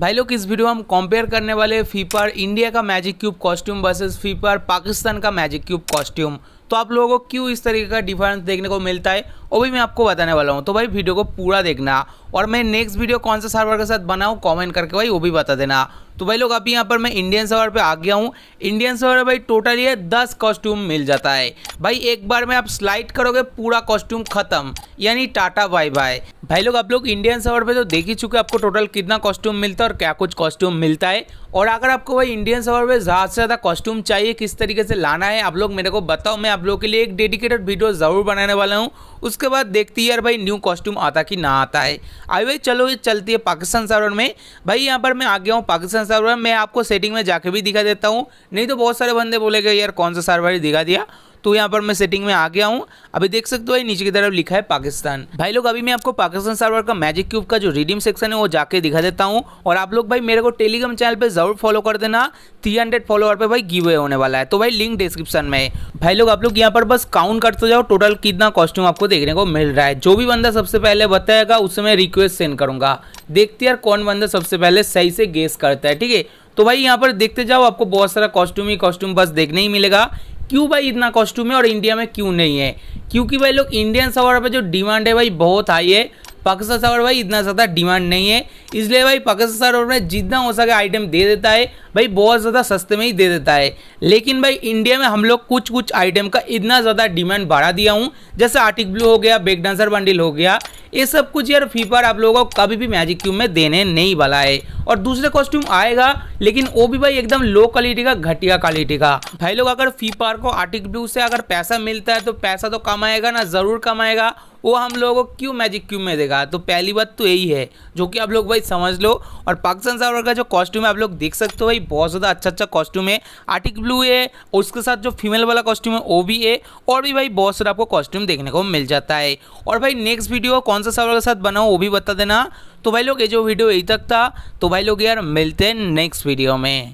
भाई लोग इस वीडियो में हम कंपेयर करने वाले फीपर इंडिया का मैजिक क्यूब कॉस्ट्यूम वर्सेस फीपर पाकिस्तान का मैजिक क्यूब कॉस्ट्यूम तो आप लोगों को क्यों इस तरीके का डिफरेंस देखने को मिलता है वो भी मैं आपको बताने वाला हूँ तो भाई वीडियो को पूरा देखना और मैं नेक्स्ट वीडियो कौन सा सर्वर के साथ बनाऊँ कॉमेंट करके भाई वो भी बता देना तो भाई लोग अभी यहाँ पर मैं इंडियन सवार पे आ गया हूँ इंडियन सवार भाई टोटल ये दस कॉस्ट्यूम मिल जाता है भाई एक बार में आप स्लाइड करोगे पूरा कॉस्ट्यूम खत्म यानी टाटा बाय बाय भाई लोग आप लोग इंडियन सवार पे तो देख ही चुके आपको टोटल कितना कॉस्ट्यूम मिलता है और क्या कुछ कॉस्ट्यूम मिलता है और अगर आपको भाई इंडियन सवार पे ज़्यादा से ज़्यादा कॉस्ट्यूम चाहिए किस तरीके से लाना है आप लोग मेरे को बताओ मैं आप लोग के लिए एक डेडिकेटेड वीडियो ज़रूर बनाने वाला हूँ उसके बाद देखती है यार भाई न्यू कॉस्ट्यूम आता कि ना आता है आई भाई चलो ये चलती है पाकिस्तान सवर में भाई यहाँ पर मैं आ गया हूँ पाकिस्तान सर्वर मैं आपको सेटिंग में जाके भी दिखा देता हूँ नहीं तो बहुत सारे बंदे बोलेगे यार कौन सा सर्वर दिखा दिया तो यहाँ पर मैं सेटिंग में आ गया हूँ अभी देख सकते हो नीचे की तरफ लिखा है पाकिस्तान भाई लोग अभी मैं आपको पाकिस्तान सर्वर का मैजिक क्यूब का जो रिडीम सेक्शन है वो जाके दिखा देता हूँ और आप लोग भाई मेरे को टेलीग्राम चैनल पर जरूर फॉलो कर देना थ्री हंड्रेड फॉलोअर पर भाई गिव होने वाला है तो भाई लिंक डिस्क्रिप्शन में भाई लोग आप लोग यहाँ पर बस काउंट करते जाओ टोटल कितना कॉस्ट्यूम आपको देखने को मिल रहा है जो भी बंदा सबसे पहले बताएगा उससे मैं रिक्वेस्ट सेंड करूंगा देखते यार कौन बंदा सबसे पहले सही से गेस करता है ठीक है तो भाई यहाँ पर देखते जाओ आपको बहुत सारा कॉस्ट्यूम ही कॉस्ट्यूम बस देखने ही मिलेगा क्यों भाई इतना कॉस्ट्यूम है और इंडिया में क्यों नहीं है क्योंकि भाई लोग इंडियन सवार पर जो डिमांड है भाई बहुत हाई है पाकिस्तान सवार भाई इतना ज़्यादा डिमांड नहीं है इसलिए भाई पाकिस्तान सवार में जितना हो सके आइटम दे देता है भाई बहुत ज़्यादा सस्ते में ही दे देता है लेकिन भाई इंडिया में हम लोग कुछ कुछ आइटम का इतना ज़्यादा डिमांड बढ़ा दिया हूँ जैसे आर्टिक ब्लू हो गया बेग डांसर बंडल हो गया ये सब कुछ यार फीफर आप लोगों को कभी भी मैजिक क्यूब में देने नहीं वाला है और दूसरे कॉस्ट्यूम आएगा लेकिन वो भी भाई एकदम लो क्वालिटी का घटिया क्वालिटी का भाई लोग अगर फीफर को आर्टिक ब्लू से अगर पैसा मिलता है तो पैसा तो कमाएगा ना ज़रूर कमाएगा वो हम लोगों को क्यों मैजिक क्यूब में देगा तो पहली बात तो यही है जो कि आप लोग भाई समझ लो और पाकिस्तान सावर का जो कॉस्ट्यूम है आप लोग देख सकते हो भाई बहुत ज़्यादा अच्छा अच्छा कॉस्ट्यूम है आर्टिक ब्लू है और उसके साथ जो फीमेल वाला कॉस्ट्यूम है वो भी है और भी भाई बहुत सारा आपको कॉस्ट्यूम देखने को मिल जाता है और भाई नेक्स्ट वीडियो कौन सा सावर के साथ बनाओ वो भी बता देना तो भाई लोग ये जो वीडियो यही तक था तो भाई लोग यार मिलते हैं नेक्स्ट वीडियो में